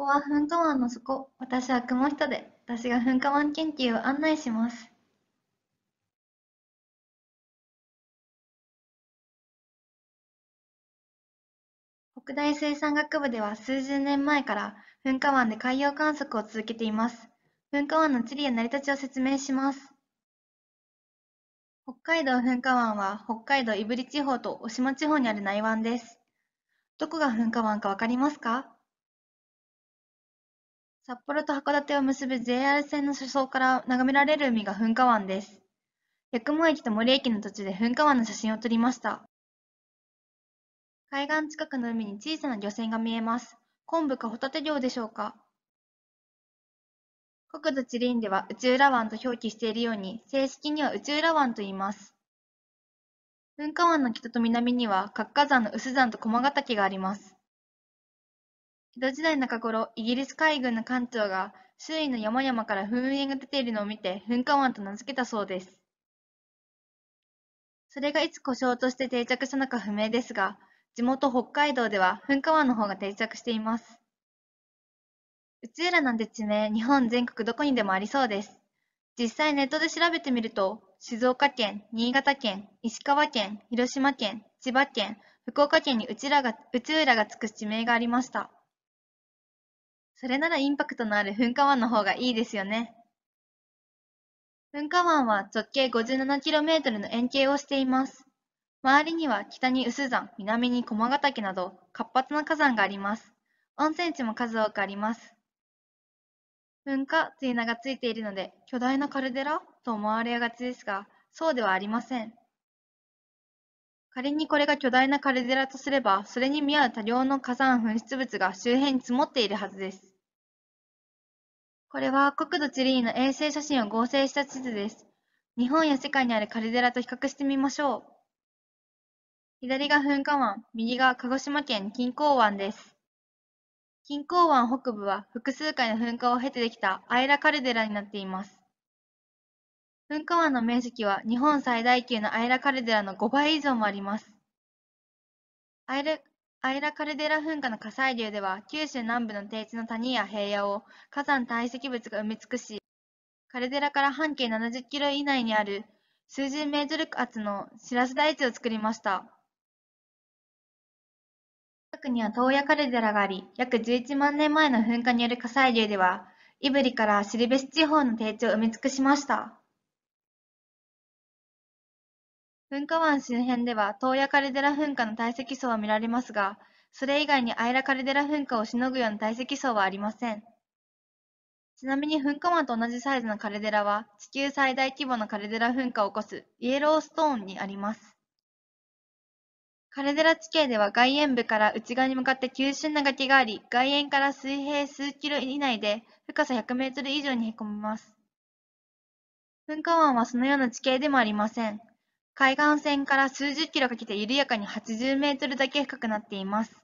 ここは噴火湾の底、私は雲下で、私が噴火湾研究を案内します。北大水産学部では数十年前から噴火湾で海洋観測を続けています。噴火湾の地理や成り立ちを説明します。北海道噴火湾は北海道胆振地方と渡島地方にある内湾です。どこが噴火湾かわかりますか札幌と函館を結ぶ JR 線の車窓から眺められる海が噴火湾です。八雲駅と森駅の途中で噴火湾の写真を撮りました。海岸近くの海に小さな漁船が見えます。昆布かホタテ漁でしょうか国土地理院では宇宙浦湾と表記しているように、正式には宇宙浦湾と言います。噴火湾の北と南には、活火山の薄山と駒ヶ岳があります。江戸時代の中頃、イギリス海軍の艦長が、周囲の山々から噴煙が出ているのを見て、噴火湾と名付けたそうです。それがいつ故障として定着したのか不明ですが、地元北海道では噴火湾の方が定着しています。内浦なんて地名、日本全国どこにでもありそうです。実際ネットで調べてみると、静岡県、新潟県、石川県、広島県、千葉県、福岡県にうちらが、内浦がつく地名がありました。それならインパクトのある噴火湾の方がいいですよね。噴火湾は直径 57km の円形をしています。周りには北に薄山、南に駒ヶ岳など活発な火山があります。温泉地も数多くあります。噴火という名がついているので、巨大なカルデラと思われがちですが、そうではありません。仮にこれが巨大なカルデラとすれば、それに見合う多量の火山噴出物が周辺に積もっているはずです。これは国土地理院の衛星写真を合成した地図です。日本や世界にあるカルデラと比較してみましょう。左が噴火湾、右が鹿児島県近郊湾です。近郊湾北部は複数回の噴火を経てできたアイラカルデラになっています。噴火湾の面積は日本最大級のアイラカルデラの5倍以上もあります。アイラアイラカルデラ噴火の火砕流では、九州南部の低地の谷や平野を火山堆積物が埋め尽くし、カルデラから半径70キロ以内にある数十メートル厚の白ス台地を作りました。近くには東野カルデラがあり、約11万年前の噴火による火砕流では、イブリからシリベス地方の低地を埋め尽くしました。噴火湾周辺では、東野カルデラ噴火の堆積層は見られますが、それ以外にアイラカルデラ噴火をしのぐような堆積層はありません。ちなみに噴火湾と同じサイズのカルデラは、地球最大規模のカルデラ噴火を起こすイエローストーンにあります。カルデラ地形では外縁部から内側に向かって急峻な崖があり、外縁から水平数キロ以内で深さ100メートル以上にへこみます。噴火湾はそのような地形でもありません。海岸線から数十キロかけて緩やかに80メートルだけ深くなっています。